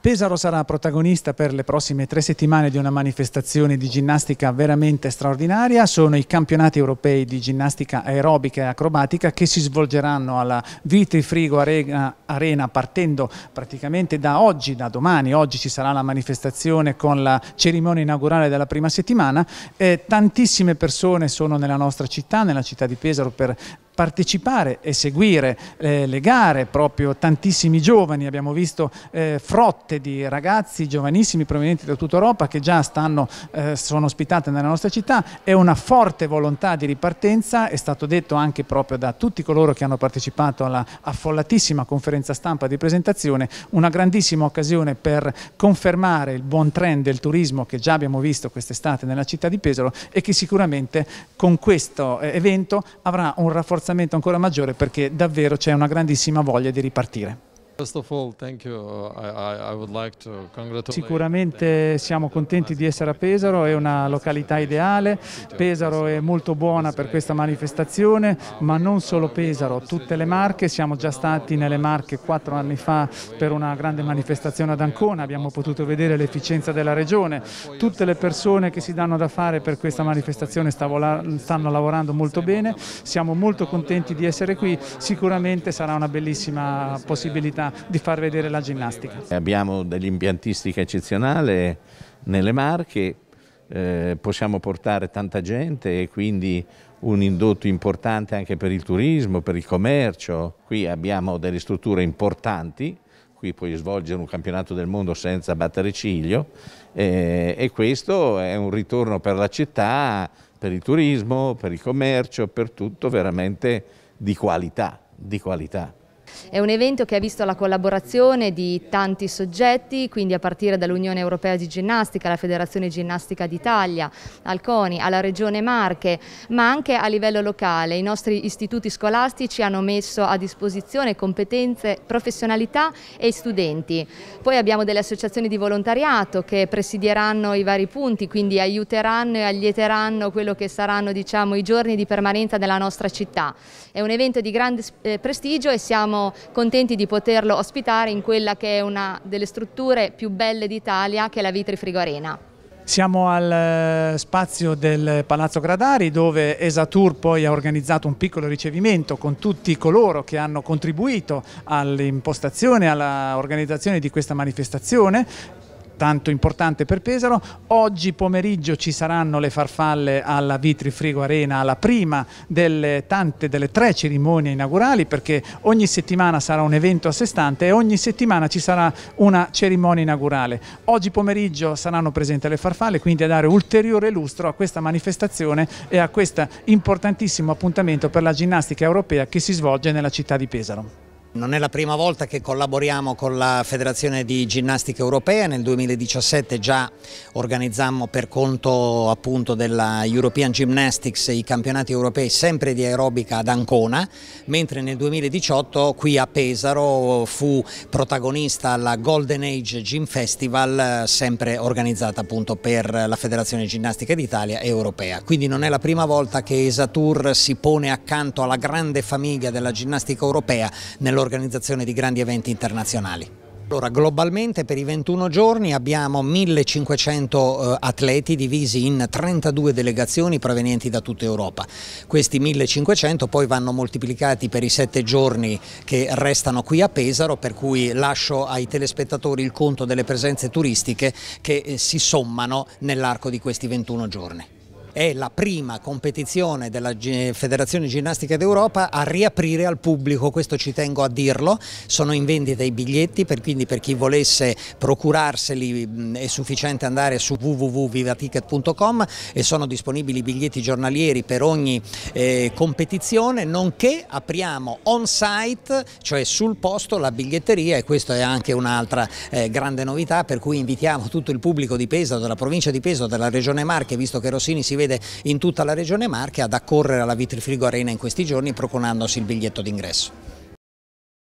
Pesaro sarà protagonista per le prossime tre settimane di una manifestazione di ginnastica veramente straordinaria. Sono i campionati europei di ginnastica aerobica e acrobatica che si svolgeranno alla Vitri Frigo Arena partendo praticamente da oggi, da domani. Oggi ci sarà la manifestazione con la cerimonia inaugurale della prima settimana. Eh, tantissime persone sono nella nostra città, nella città di Pesaro, per partecipare e seguire eh, le gare, proprio tantissimi giovani, abbiamo visto eh, frotte di ragazzi giovanissimi provenienti da tutta Europa che già stanno, eh, sono ospitate nella nostra città, è una forte volontà di ripartenza, è stato detto anche proprio da tutti coloro che hanno partecipato alla affollatissima conferenza stampa di presentazione, una grandissima occasione per confermare il buon trend del turismo che già abbiamo visto quest'estate nella città di Pesaro e che sicuramente con questo eh, evento avrà un rafforzamento sforzamento ancora maggiore perché davvero c'è una grandissima voglia di ripartire. Sicuramente siamo contenti di essere a Pesaro, è una località ideale, Pesaro è molto buona per questa manifestazione, ma non solo Pesaro, tutte le Marche, siamo già stati nelle Marche quattro anni fa per una grande manifestazione ad Ancona, abbiamo potuto vedere l'efficienza della regione, tutte le persone che si danno da fare per questa manifestazione stanno lavorando molto bene, siamo molto contenti di essere qui, sicuramente sarà una bellissima possibilità di far vedere la ginnastica. Abbiamo dell'impiantistica eccezionale nelle Marche, eh, possiamo portare tanta gente e quindi un indotto importante anche per il turismo, per il commercio. Qui abbiamo delle strutture importanti, qui puoi svolgere un campionato del mondo senza battere ciglio eh, e questo è un ritorno per la città, per il turismo, per il commercio, per tutto veramente di qualità, di qualità. È un evento che ha visto la collaborazione di tanti soggetti, quindi a partire dall'Unione Europea di Ginnastica, la Federazione Ginnastica d'Italia, al CONI, alla Regione Marche, ma anche a livello locale. I nostri istituti scolastici hanno messo a disposizione competenze, professionalità e studenti. Poi abbiamo delle associazioni di volontariato che presidieranno i vari punti, quindi aiuteranno e allieteranno quello che saranno diciamo, i giorni di permanenza della nostra città. È un evento di grande eh, prestigio e siamo contenti di poterlo ospitare in quella che è una delle strutture più belle d'Italia, che è la Vitri Frigo Arena. Siamo al eh, spazio del Palazzo Gradari dove Esatur poi ha organizzato un piccolo ricevimento con tutti coloro che hanno contribuito all'impostazione, all'organizzazione di questa manifestazione tanto importante per Pesaro. Oggi pomeriggio ci saranno le farfalle alla Vitri Frigo Arena, la prima delle tante, delle tre cerimonie inaugurali, perché ogni settimana sarà un evento a sé stante e ogni settimana ci sarà una cerimonia inaugurale. Oggi pomeriggio saranno presenti le farfalle, quindi a dare ulteriore lustro a questa manifestazione e a questo importantissimo appuntamento per la ginnastica europea che si svolge nella città di Pesaro. Non è la prima volta che collaboriamo con la Federazione di Ginnastica Europea, nel 2017 già organizzammo per conto appunto della European Gymnastics i campionati europei sempre di aerobica ad Ancona, mentre nel 2018 qui a Pesaro fu protagonista la Golden Age Gym Festival sempre organizzata appunto per la Federazione Ginnastica d'Italia e Europea. Quindi non è la prima volta che Esatur si pone accanto alla grande famiglia della ginnastica europea nello l'organizzazione di grandi eventi internazionali. Allora, globalmente per i 21 giorni abbiamo 1500 eh, atleti divisi in 32 delegazioni provenienti da tutta Europa. Questi 1500 poi vanno moltiplicati per i 7 giorni che restano qui a Pesaro, per cui lascio ai telespettatori il conto delle presenze turistiche che eh, si sommano nell'arco di questi 21 giorni è la prima competizione della Federazione Ginnastica d'Europa a riaprire al pubblico, questo ci tengo a dirlo, sono in vendita i biglietti, per, quindi per chi volesse procurarseli è sufficiente andare su www.vivaticket.com e sono disponibili i biglietti giornalieri per ogni eh, competizione, nonché apriamo on site, cioè sul posto la biglietteria e questa è anche un'altra eh, grande novità per cui invitiamo tutto il pubblico di Pesaro, della provincia di Pesaro, della regione Marche, visto che Rossini si vede in tutta la regione Marche ad accorrere alla Vitrifrigo Arena in questi giorni procurandosi il biglietto d'ingresso.